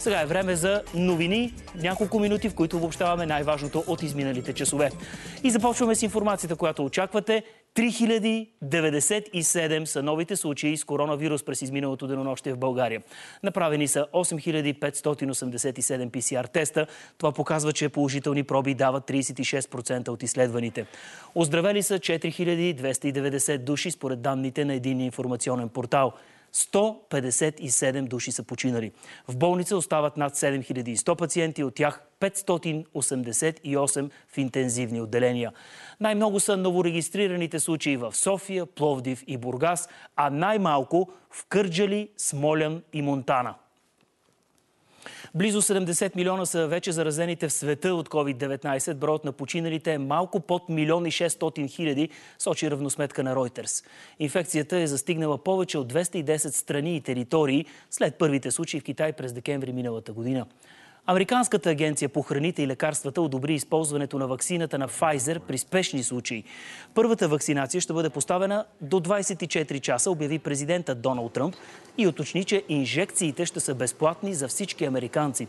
Сега е време за новини, няколко минути, в които обобщаваме най-важното от изминалите часове. И започваме с информацията, която очаквате. 3097 са новите случаи с коронавирус през изминалото денонощие в България. Направени са 8587 PCR теста. Това показва, че положителни проби дават 36% от изследваните. Оздравели са 4290 души според данните на един информационен портал. 157 души са починали. В болница остават над 7100 пациенти, от тях 588 в интензивни отделения. Най-много са новорегистрираните случаи в София, Пловдив и Бургас, а най-малко в Кърджали, Смолян и Монтана. Близо 70 милиона са вече заразените в света от COVID-19. Броят на починалите е малко под милион и 600 хиляди, сочи равносметка на Reuters. Инфекцията е застигнала повече от 210 страни и територии след първите случаи в Китай през декември миналата година. Американската агенция по храните и лекарствата одобри използването на ваксината на Pfizer при спешни случаи. Първата вакцинация ще бъде поставена до 24 часа, обяви президента Доналд Тръмп и уточни, че инжекциите ще са безплатни за всички американци.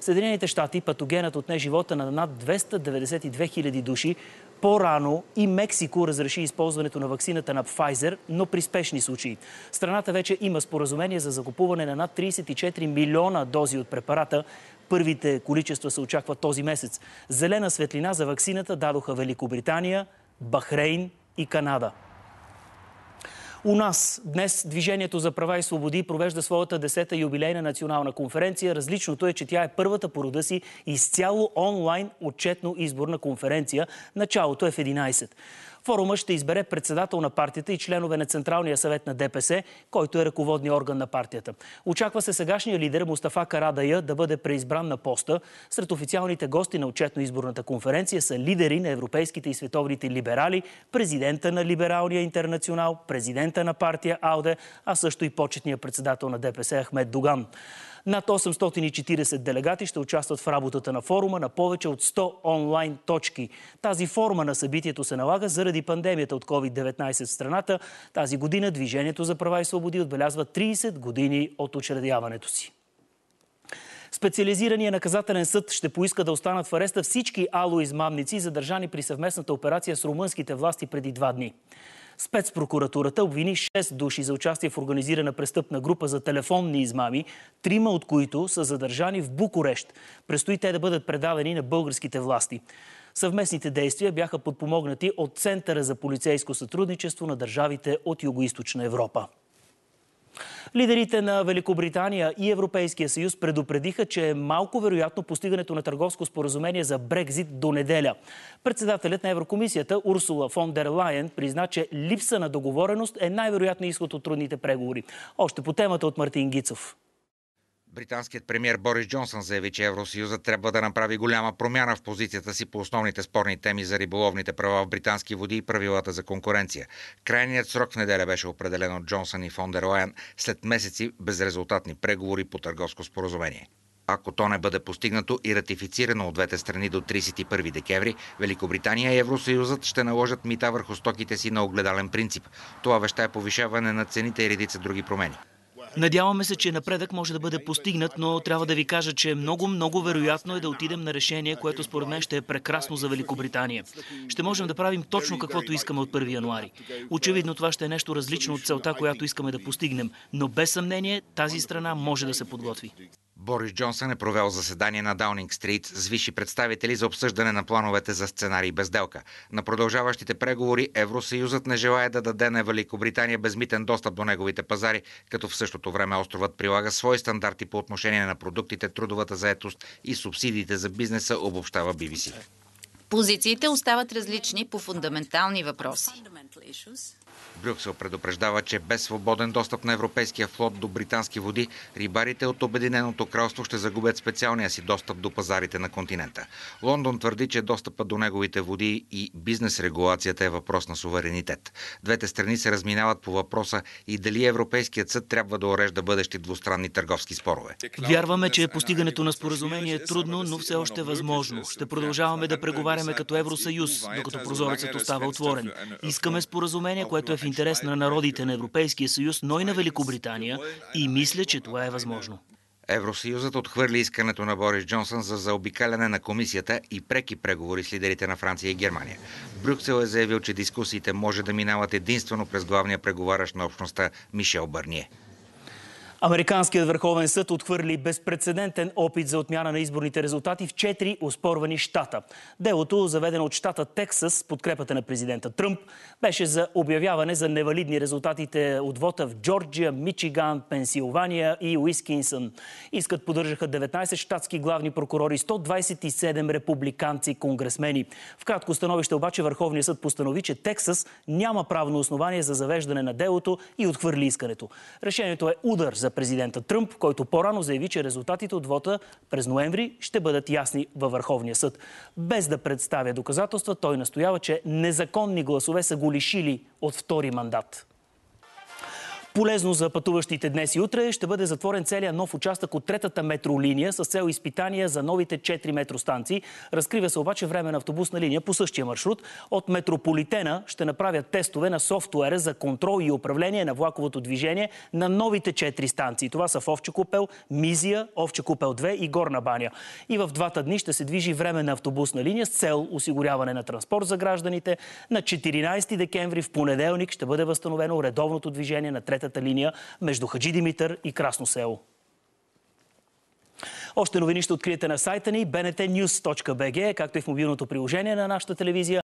В Съединените щати патогенът отне живота на над 292 000 души по-рано и Мексико разреши използването на ваксината на Pfizer, но при спешни случаи. Страната вече има споразумение за закупуване на над 34 милиона дози от препарата. Първите количества се очакват този месец. Зелена светлина за ваксината дадоха Великобритания, Бахрейн и Канада. У нас днес Движението за права и свободи провежда своята 10-та юбилейна национална конференция. Различното е, че тя е първата по рода си изцяло онлайн отчетно изборна конференция. Началото е в 11. Форума ще избере председател на партията и членове на Централния съвет на ДПС, който е ръководния орган на партията. Очаква се сегашния лидер Мустафа Карадая да бъде преизбран на поста. Сред официалните гости на отчетно-изборната конференция са лидери на европейските и световните либерали, президента на Либералния интернационал, президента на партия АЛДЕ, а също и почетния председател на ДПС Ахмед Доган. Над 840 делегати ще участват в работата на форума на повече от 100 онлайн точки. Тази форма на събитието се налага заради пандемията от COVID-19 в страната. Тази година Движението за права и свободи отбелязва 30 години от учредяването си. Специализирания наказателен съд ще поиска да останат в ареста всички алоизмамници, задържани при съвместната операция с румънските власти преди два дни. Спецпрокуратурата обвини 6 души за участие в организирана престъпна група за телефонни измами, трима от които са задържани в Букурещ. Престои те да бъдат предадени на българските власти. Съвместните действия бяха подпомогнати от Центъра за полицейско сътрудничество на държавите от Юго-Источна Европа. Лидерите на Великобритания и Европейския съюз предупредиха, че е малко вероятно постигането на търговско споразумение за Брекзит до неделя. Председателят на Еврокомисията Урсула фон дер Лайен призна, че липса на договореност е най-вероятно изход от трудните преговори. Още по темата от Мартин Гицов. Британският премьер Борис Джонсън заяви, че Евросъюза трябва да направи голяма промяна в позицията си по основните спорни теми за риболовните права в британски води и правилата за конкуренция. Крайният срок в неделя беше определен от Джонсън и Фондер Лайен след месеци безрезултатни преговори по търговско споразумение. Ако то не бъде постигнато и ратифицирано от двете страни до 31 декември, Великобритания и Евросъюзът ще наложат мита върху стоките си на огледален принцип. Това веща е повишаване на цените и редица други промени. Надяваме се, че напредък може да бъде постигнат, но трябва да ви кажа, че много, много вероятно е да отидем на решение, което според мен ще е прекрасно за Великобритания. Ще можем да правим точно каквото искаме от 1 януари. Очевидно това ще е нещо различно от целта, която искаме да постигнем, но без съмнение тази страна може да се подготви. Борис Джонсън е провел заседание на Даунинг Стрит с висши представители за обсъждане на плановете за сценарий безделка. На продължаващите преговори Евросъюзът не желая да даде на Великобритания безмитен достъп до неговите пазари, като в същото време островът прилага свои стандарти по отношение на продуктите, трудовата заетост и субсидиите за бизнеса, обобщава BBC. Позициите остават различни по фундаментални въпроси. Брюксел предупреждава, че без свободен достъп на европейския флот до британски води, рибарите от Обединеното кралство ще загубят специалния си достъп до пазарите на континента. Лондон твърди, че достъпът до неговите води и бизнес регулацията е въпрос на суверенитет. Двете страни се разминават по въпроса и дали Европейският съд трябва да урежда бъдещи двустранни търговски спорове. Вярваме, че постигането на споразумение е трудно, но все още е възможно. Ще продължаваме да преговаряме като Евросъюз, докато прозорецът остава отворен. Искаме споразумение, което в интерес на народите на Европейския съюз, но и на Великобритания и мисля, че това е възможно. Евросъюзът отхвърли искането на Борис Джонсън за заобикаляне на комисията и преки преговори с лидерите на Франция и Германия. Брюксел е заявил, че дискусиите може да минават единствено през главния преговарящ на общността Мишел Барние. Американският Върховен съд отхвърли безпредседентен опит за отмяна на изборните резултати в четири оспорвани щата. Делото, заведено от щата Тексас с подкрепата на президента Тръмп, беше за обявяване за невалидни резултатите от вота в Джорджия, Мичиган, Пенсилвания и Уискинсън. Искът поддържаха 19 щатски главни прокурори, 127 републиканци, конгресмени. В кратко становище обаче Върховният съд постанови, че Тексас няма правно основание за завеждане на делото и отхвърли искането. Решението е удар за президента Тръмп, който по-рано заяви, че резултатите от вота през ноември ще бъдат ясни във Върховния съд. Без да представя доказателства, той настоява, че незаконни гласове са го лишили от втори мандат. Полезно за пътуващите днес и утре ще бъде затворен целият нов участък от третата метролиния с цел изпитания за новите 4 метростанции. Разкрива се обаче време на автобусна линия по същия маршрут. От метрополитена ще направят тестове на софтуера за контрол и управление на влаковото движение на новите 4 станции. Това са в Овче Купел, Мизия, Овче Купел 2 и Горна баня. И в двата дни ще се движи време на автобусна линия с цел осигуряване на транспорт за гражданите. На 14 декември в понеделник ще бъде възстановено редовното движение на трета третата линия между Хаджи Димитър и Красно село. Още новини ще откриете на сайта ни bntnews.bg, както и в мобилното приложение на нашата телевизия.